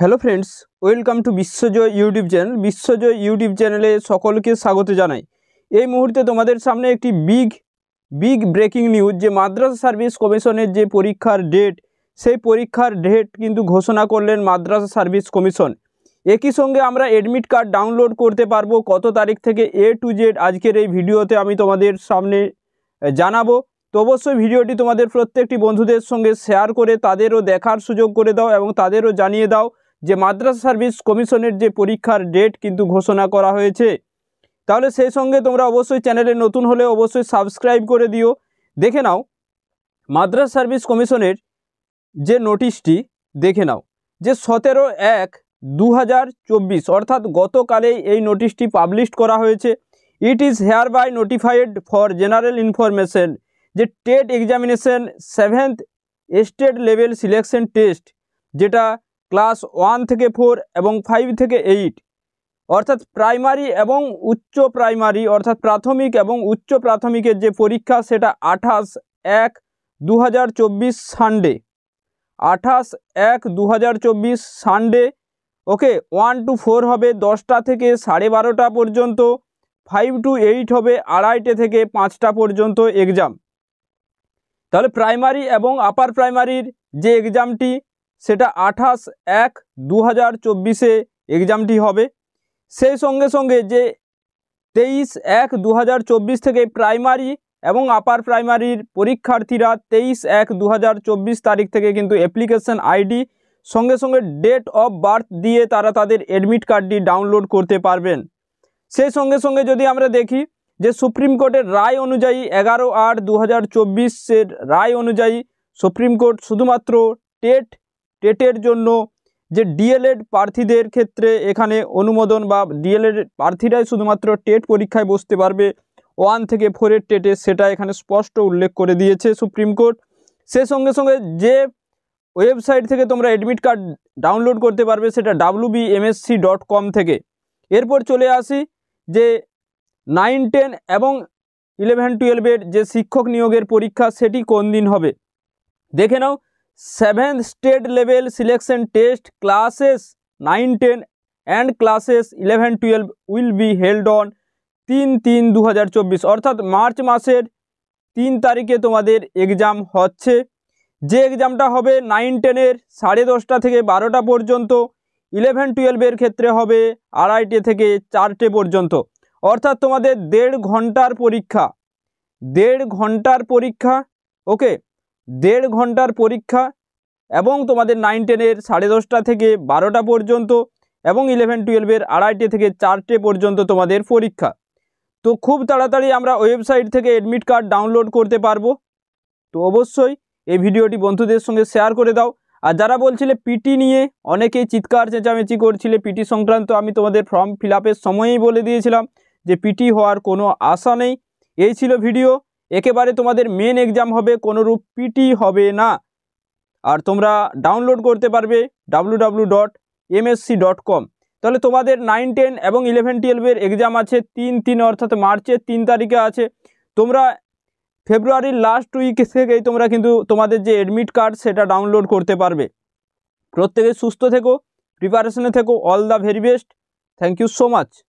hello friends welcome to Biswajoy YouTube channel Biswajoy YouTube চ্যানেলে সকলকে স্বাগত জানাই এই মুহূর্তে তোমাদের সামনে একটি বিগ বিগ ব্রেকিং নিউজ যে মাদ্রাসা সার্ভিস কমিশনের যে পরীক্ষার ডেট সেই পরীক্ষার ডেট কিন্তু ঘোষণা করলেন মাদ্রাসা সার্ভিস কমিশন একই সঙ্গে আমরা অ্যাডমিট কার্ড ডাউনলোড করতে পারবো কত তারিখ থেকে এ টু জেড আজকের এই ভিডিওতে আমি তোমাদের সামনে জানাবো তো অবশ্যই ভিডিওটি তোমাদের প্রত্যেকটি বন্ধুদের সঙ্গে শেয়ার করে তাদেরও দেখার সুযোগ করে দাও এবং তাদেরও জানিয়ে দাও যে মাদ্রাসা সার্ভিস কমিশনের যে পরীক্ষার ডেট কিন্তু ঘোষণা করা হয়েছে তাহলে সেই সঙ্গে তোমরা অবশ্যই চ্যানেলে নতুন হলে অবশ্যই সাবস্ক্রাইব করে দিও দেখে নাও মাদ্রাসা সার্ভিস কমিশনের যে নোটিশটি দেখে নাও যে সতেরো এক দু অর্থাৎ গতকালেই এই নোটিশটি পাবলিশ করা হয়েছে it is hereby notified for general information যে TET examination seventh state level selection test যেটা ক্লাস ওয়ান থেকে ফোর এবং ফাইভ থেকে এইট অর্থাৎ প্রাইমারি এবং উচ্চ প্রাইমারি অর্থাৎ প্রাথমিক এবং উচ্চ প্রাথমিকের যে পরীক্ষা সেটা আঠাশ এক দু হাজার সানডে আঠাশ এক দু হাজার Sunday okay one two four হবে দশটা থেকে সাড়ে বারোটা পর্যন্ত ফাইভ টু এইট হবে আড়াইটে থেকে পাঁচটা পর্যন্ত এক্সাম তাহলে প্রাইমারি এবং আপার প্রাইমারির যে এক্সামটি সেটা আঠাশ এক দু হাজার চব্বিশে এক্সামটি হবে সেই সঙ্গে সঙ্গে যে তেইশ এক দু হাজার চব্বিশ থেকে প্রাইমারি এবং আপার প্রাইমারির পরীক্ষার্থীরা তেইশ এক দু হাজার চব্বিশ তারিখ থেকে কিন্তু অ্যাপ্লিকেশন আইডি সঙ্গে সঙ্গে ডেট অফ বার্থ দিয়ে তারা তাদের অ্যাডমিট কার্ডটি ডাউনলোড করতে পারবেন সেই সঙ্গে সঙ্গে যদি আমরা দেখি যে সুপ্রিম কোর্টের রায় অনুযায়ী এগারো আট দু হাজার চব্বিশের রায় অনুযায়ী সুপ্রিম কোর্ট শুধুমাত্র টেট টেটের জন্য যে ডিএলএড প্রার্থীদের ক্ষেত্রে এখানে অনুমোদন বা ডিএলএড প্রার্থীরাই শুধুমাত্র টেট পরীক্ষায় বসতে পারবে ওয়ান থেকে ফোরের টেটে সেটা এখানে স্পষ্ট উল্লেখ করে দিয়েছে সুপ্রিম কোর্ট সে সঙ্গে সঙ্গে যে ওয়েবসাইট থেকে তোমরা অ্যাডমিট কার্ড ডাউনলোড করতে পারবে সেটা ডাব্লু থেকে এরপর চলে আসি যে নাইন টেন এবং ইলেভেন টুয়েলভের যে শিক্ষক নিয়োগের পরীক্ষা সেটি কোন দিন হবে দেখে নাও seventh state level selection test classes nine ten and classes eleven twelve will be held on তিন তিন দু অর্থাৎ মার্চ মাসের তিন তারিখে তোমাদের এক্সাম হচ্ছে যে এক্সামটা হবে নাইন টেনের সাড়ে দশটা থেকে বারোটা পর্যন্ত ইলেভেন টুয়েলভের ক্ষেত্রে হবে আড়াইটে থেকে চারটে পর্যন্ত অর্থাৎ তোমাদের দেড় ঘন্টার পরীক্ষা দেড় ঘন্টার পরীক্ষা ওকে দেড় ঘন্টার পরীক্ষা এবং তোমাদের নাইন টেনের সাড়ে দশটা থেকে বারোটা পর্যন্ত এবং ইলেভেন টুয়েলভের আড়াইটে থেকে চারটে পর্যন্ত তোমাদের পরীক্ষা তো খুব তাড়াতাড়ি আমরা ওয়েবসাইট থেকে অ্যাডমিট কার্ড ডাউনলোড করতে পারবো তো অবশ্যই এই ভিডিওটি বন্ধুদের সঙ্গে শেয়ার করে দাও আর যারা বলছিলে পিটি নিয়ে অনেকেই চিৎকার চেঁচামেচি করছিলে পিটি সংক্রান্ত আমি তোমাদের ফর্ম ফিল সময়ই বলে দিয়েছিলাম যে পিটি হওয়ার কোনো আশা নেই এই ছিল ভিডিও একেবারে তোমাদের মেন এক্সাম হবে কোনোরূপ পিটি হবে না আর তোমরা ডাউনলোড করতে পারবে W dot MSC dot com তাহলে তোমাদের নাইন টেন এবং ইলেভেন টুয়েলভের এক্সাম আছে তিন তিন অর্থাৎ মার্চের তিন তারিখে আছে তোমরা ফেব্রুয়ারির লাস্ট উইক থেকেই তোমরা কিন্তু তোমাদের যে অ্যাডমিট কার্ড সেটা ডাউনলোড করতে পারবে প্রত্যেকে সুস্থ থেকো প্রিপারেশনে থেকো all the very best thank you so much